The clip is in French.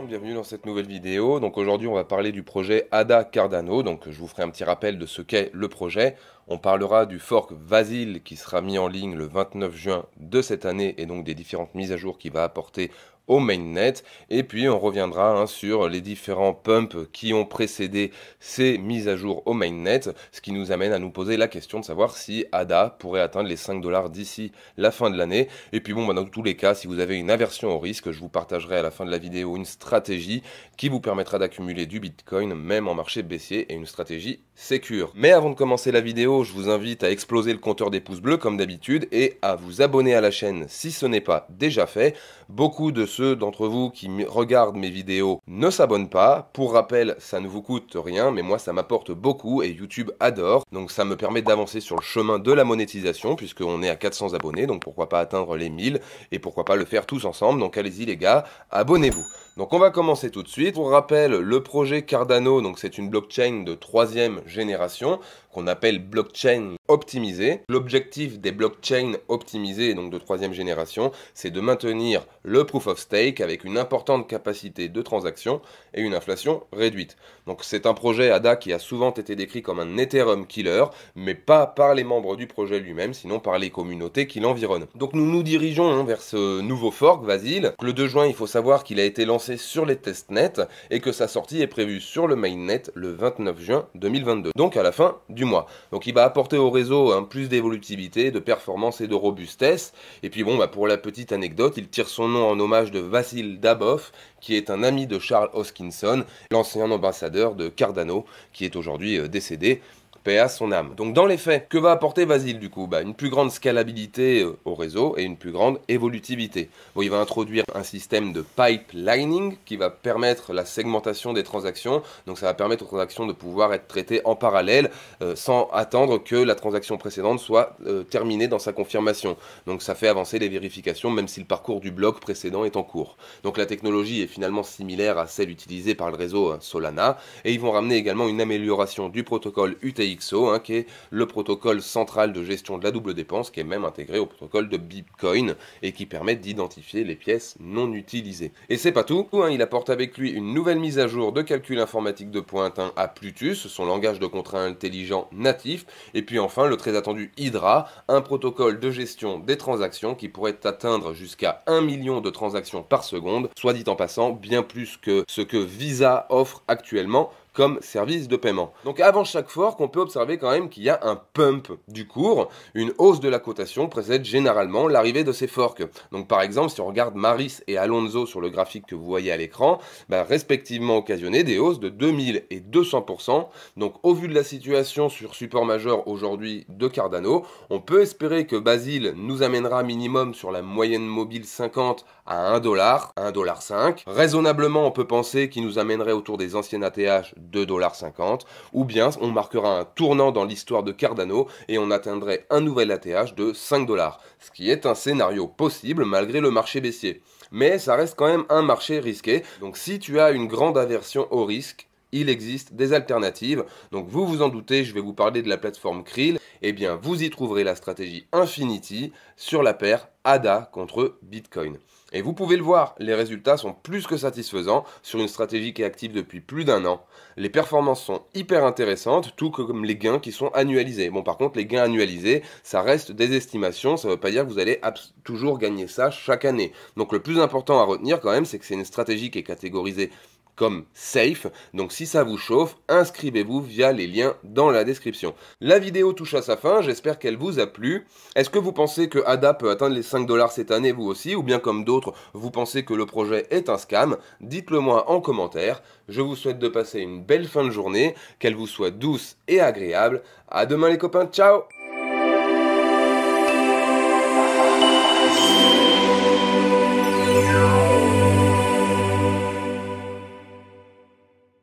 bienvenue dans cette nouvelle vidéo. Donc aujourd'hui, on va parler du projet Ada Cardano. Donc je vous ferai un petit rappel de ce qu'est le projet. On parlera du fork Vasil qui sera mis en ligne le 29 juin de cette année et donc des différentes mises à jour qu'il va apporter au mainnet. Et puis on reviendra hein, sur les différents pumps qui ont précédé ces mises à jour au mainnet, ce qui nous amène à nous poser la question de savoir si ADA pourrait atteindre les 5 dollars d'ici la fin de l'année. Et puis bon, bah, dans tous les cas, si vous avez une aversion au risque, je vous partagerai à la fin de la vidéo une stratégie qui vous permettra d'accumuler du Bitcoin même en marché baissier et une stratégie sécure. Mais avant de commencer la vidéo, je vous invite à exploser le compteur des pouces bleus comme d'habitude et à vous abonner à la chaîne si ce n'est pas déjà fait. Beaucoup de ceux d'entre vous qui regardent mes vidéos ne s'abonnent pas. Pour rappel, ça ne vous coûte rien, mais moi ça m'apporte beaucoup et YouTube adore. Donc ça me permet d'avancer sur le chemin de la monétisation, puisque on est à 400 abonnés, donc pourquoi pas atteindre les 1000 et pourquoi pas le faire tous ensemble. Donc allez-y les gars, abonnez-vous. Donc on va commencer tout de suite. Pour rappel, le projet Cardano, donc c'est une blockchain de troisième génération qu'on appelle blockchain optimisée. L'objectif des blockchains optimisées, donc de troisième génération, c'est de maintenir le proof of stake avec une importante capacité de transaction et une inflation réduite. Donc c'est un projet ADA qui a souvent été décrit comme un Ethereum killer, mais pas par les membres du projet lui-même, sinon par les communautés qui l'environnent. Donc nous nous dirigeons hein, vers ce nouveau fork, Vasil. Le 2 juin, il faut savoir qu'il a été lancé sur les testnets et que sa sortie est prévue sur le mainnet le 29 juin 2022, donc à la fin du mois. Donc il va apporter au réseau hein, plus d'évolutivité, de performance et de robustesse. Et puis bon, bah, pour la petite anecdote, il tire son nom en hommage de Vassil Dabov, qui est un ami de Charles Hoskinson, l'ancien ambassadeur de Cardano, qui est aujourd'hui euh, décédé paix à son âme. Donc dans les faits, que va apporter Vasile du coup bah, Une plus grande scalabilité euh, au réseau et une plus grande évolutivité. il va introduire un système de pipelining qui va permettre la segmentation des transactions, donc ça va permettre aux transactions de pouvoir être traitées en parallèle euh, sans attendre que la transaction précédente soit euh, terminée dans sa confirmation. Donc ça fait avancer les vérifications même si le parcours du bloc précédent est en cours. Donc la technologie est finalement similaire à celle utilisée par le réseau hein, Solana et ils vont ramener également une amélioration du protocole UTI Hein, qui est le protocole central de gestion de la double dépense, qui est même intégré au protocole de Bitcoin et qui permet d'identifier les pièces non utilisées. Et c'est pas tout, hein. il apporte avec lui une nouvelle mise à jour de calcul informatique de pointe à Plutus, son langage de contrat intelligent natif, et puis enfin le très attendu Hydra, un protocole de gestion des transactions qui pourrait atteindre jusqu'à 1 million de transactions par seconde, soit dit en passant, bien plus que ce que Visa offre actuellement comme service de paiement. Donc avant chaque fork, on peut observer quand même qu'il y a un pump du cours. Une hausse de la cotation précède généralement l'arrivée de ces forks. Donc par exemple, si on regarde Maris et Alonso sur le graphique que vous voyez à l'écran, bah, respectivement occasionné des hausses de 2000 et 200%. Donc au vu de la situation sur support majeur aujourd'hui de Cardano, on peut espérer que Basile nous amènera minimum sur la moyenne mobile 50 à 1 1,5$. 1 5. Raisonnablement, on peut penser qu'il nous amènerait autour des anciennes ATH 2,50$, ou bien on marquera un tournant dans l'histoire de Cardano et on atteindrait un nouvel ATH de 5$, ce qui est un scénario possible malgré le marché baissier. Mais ça reste quand même un marché risqué, donc si tu as une grande aversion au risque, il existe des alternatives. Donc vous vous en doutez, je vais vous parler de la plateforme Krill. et eh bien, vous y trouverez la stratégie Infinity sur la paire ADA contre Bitcoin. Et vous pouvez le voir, les résultats sont plus que satisfaisants sur une stratégie qui est active depuis plus d'un an. Les performances sont hyper intéressantes, tout comme les gains qui sont annualisés. Bon, par contre, les gains annualisés, ça reste des estimations, ça ne veut pas dire que vous allez toujours gagner ça chaque année. Donc le plus important à retenir quand même, c'est que c'est une stratégie qui est catégorisée comme safe. Donc si ça vous chauffe, inscrivez-vous via les liens dans la description. La vidéo touche à sa fin, j'espère qu'elle vous a plu. Est-ce que vous pensez que ADA peut atteindre les 5 dollars cette année vous aussi ou bien comme d'autres, vous pensez que le projet est un scam Dites-le moi en commentaire. Je vous souhaite de passer une belle fin de journée, qu'elle vous soit douce et agréable. À demain les copains, ciao.